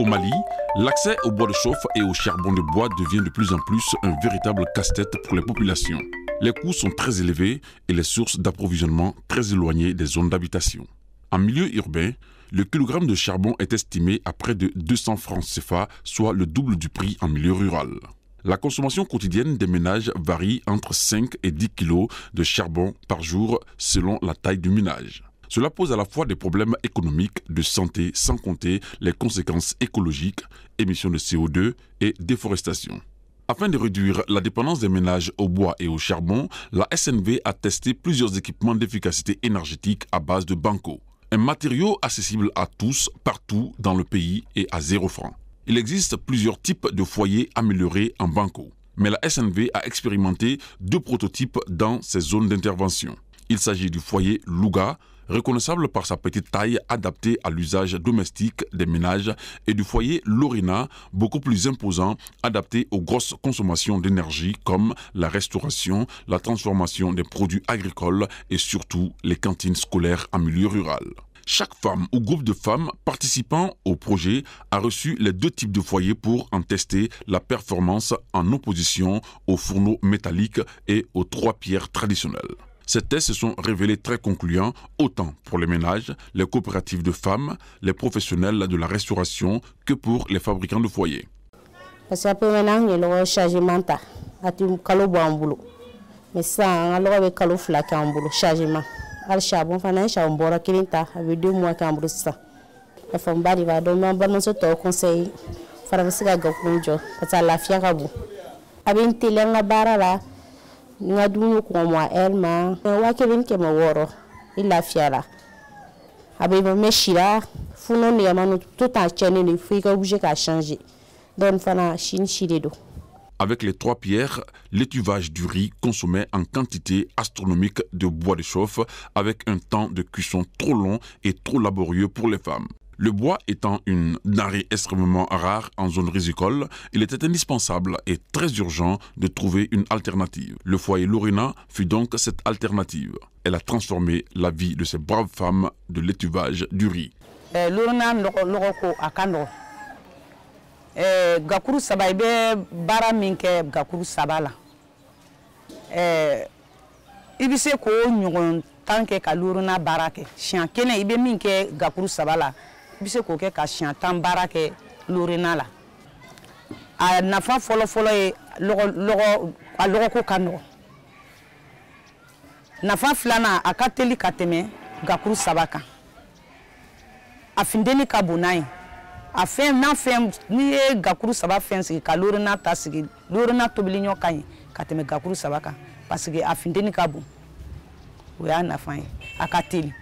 Au Mali, l'accès au bois de chauffe et au charbon de bois devient de plus en plus un véritable casse-tête pour les populations. Les coûts sont très élevés et les sources d'approvisionnement très éloignées des zones d'habitation. En milieu urbain, le kilogramme de charbon est estimé à près de 200 francs CFA, soit le double du prix en milieu rural. La consommation quotidienne des ménages varie entre 5 et 10 kg de charbon par jour selon la taille du ménage. Cela pose à la fois des problèmes économiques, de santé, sans compter les conséquences écologiques, émissions de CO2 et déforestation. Afin de réduire la dépendance des ménages au bois et au charbon, la SNV a testé plusieurs équipements d'efficacité énergétique à base de banco, un matériau accessible à tous, partout dans le pays et à zéro franc. Il existe plusieurs types de foyers améliorés en banco, mais la SNV a expérimenté deux prototypes dans ses zones d'intervention. Il s'agit du foyer LUGA. Reconnaissable par sa petite taille adaptée à l'usage domestique des ménages et du foyer Lorina, beaucoup plus imposant, adapté aux grosses consommations d'énergie comme la restauration, la transformation des produits agricoles et surtout les cantines scolaires en milieu rural. Chaque femme ou groupe de femmes participant au projet a reçu les deux types de foyers pour en tester la performance en opposition aux fourneaux métalliques et aux trois pierres traditionnelles. Ces tests se sont révélés très concluants autant pour les ménages, les coopératives de femmes, les professionnels de la restauration que pour les fabricants de foyers. mɛ sisan un ka lɔgɔ bɛ kalo fila kɛ an bolo changement hali charbon fana an ye charbon bɔrɔ kelen ta a bɛ deux mois k'an bolo sisan nafaba de b'a dɔn n b'an balimamuso tɔw conseil fana bɛ un ka gakuru jɔ parce que a lafiya ka bon a avec les trois pierres, l'étuvage du riz consommait en quantité astronomique de bois de chauffe avec un temps de cuisson trop long et trop laborieux pour les femmes. Le bois étant une denrée extrêmement rare en zone rizicole, il était indispensable et très urgent de trouver une alternative. Le foyer Lorena fut donc cette alternative. Elle a transformé la vie de ces braves femmes de l'étuvage du riz. bɛ se k'o kɛ ka siɲɛ tan baara kɛ lorena la a nafa fɔlɔfɔlɔ ye a lɔgɔko ka nɔgɔ nafa filanan a ka teli ka tɛmɛ gakuru saba kan a findeni ka bon n'a ye a fɛn n'a fɛn n'i ye gakuru saba fɛn sigi ka lorena ta sigi lorena tobili ɲɔ ka ɲi ka tɛmɛ gakuru saba kan parce que a findeni ka bon o y'a nafa ye a ka teli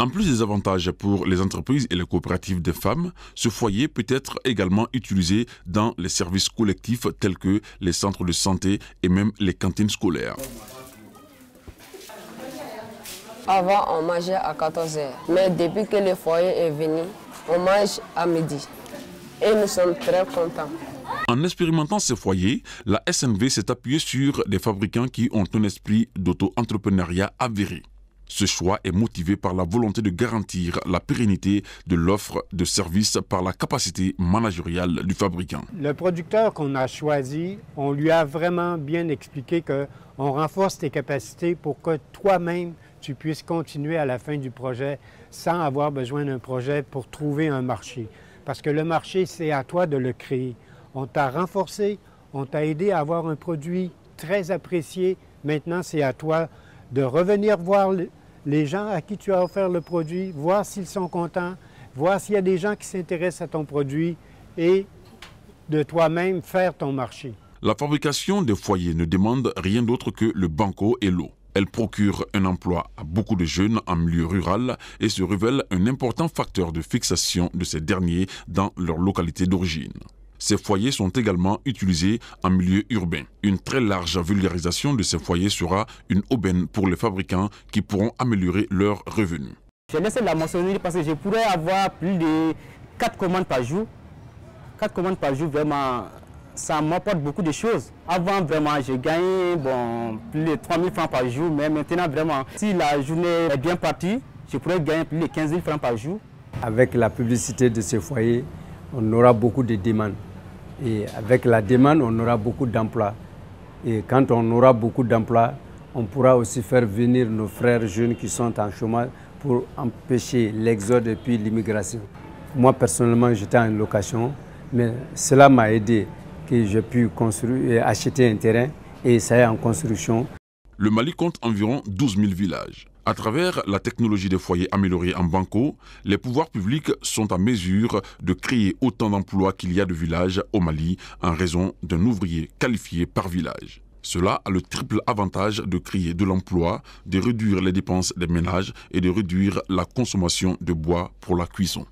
En plus des avantages pour les entreprises et les coopératives des femmes, ce foyer peut être également utilisé dans les services collectifs tels que les centres de santé et même les cantines scolaires. Avant, on mangeait à 14h. Mais depuis que le foyer est venu, on mange à midi. Et nous sommes très contents. En expérimentant ce foyer, la SNV s'est appuyée sur des fabricants qui ont un esprit d'auto-entrepreneuriat avéré. Ce choix est motivé par la volonté de garantir la pérennité de l'offre de services par la capacité managériale du fabricant. Le producteur qu'on a choisi, on lui a vraiment bien expliqué qu'on renforce tes capacités pour que toi-même, tu puisses continuer à la fin du projet sans avoir besoin d'un projet pour trouver un marché. Parce que le marché, c'est à toi de le créer. On t'a renforcé, on t'a aidé à avoir un produit très apprécié. Maintenant, c'est à toi de revenir voir les gens à qui tu as offert le produit, voir s'ils sont contents, voir s'il y a des gens qui s'intéressent à ton produit et de toi-même faire ton marché. La fabrication des foyers ne demande rien d'autre que le banco et l'eau. Elle procure un emploi à beaucoup de jeunes en milieu rural et se révèle un important facteur de fixation de ces derniers dans leur localité d'origine. Ces foyers sont également utilisés en milieu urbain. Une très large vulgarisation de ces foyers sera une aubaine pour les fabricants qui pourront améliorer leurs revenus. Je laisse la maçonnerie parce que je pourrais avoir plus de 4 commandes par jour. 4 commandes par jour, vraiment, ça m'apporte beaucoup de choses. Avant, vraiment, j'ai gagné bon, plus de 3 000 francs par jour, mais maintenant, vraiment, si la journée est bien partie, je pourrais gagner plus de 15 000 francs par jour. Avec la publicité de ces foyers, on aura beaucoup de demandes. Et avec la demande, on aura beaucoup d'emplois. Et quand on aura beaucoup d'emplois, on pourra aussi faire venir nos frères jeunes qui sont en chômage pour empêcher l'exode et puis l'immigration. Moi, personnellement, j'étais en location, mais cela m'a aidé que j'ai pu acheter un terrain et ça est en construction. Le Mali compte environ 12 000 villages. À travers la technologie des foyers améliorés en Banco, les pouvoirs publics sont en mesure de créer autant d'emplois qu'il y a de villages au Mali en raison d'un ouvrier qualifié par village. Cela a le triple avantage de créer de l'emploi, de réduire les dépenses des ménages et de réduire la consommation de bois pour la cuisson.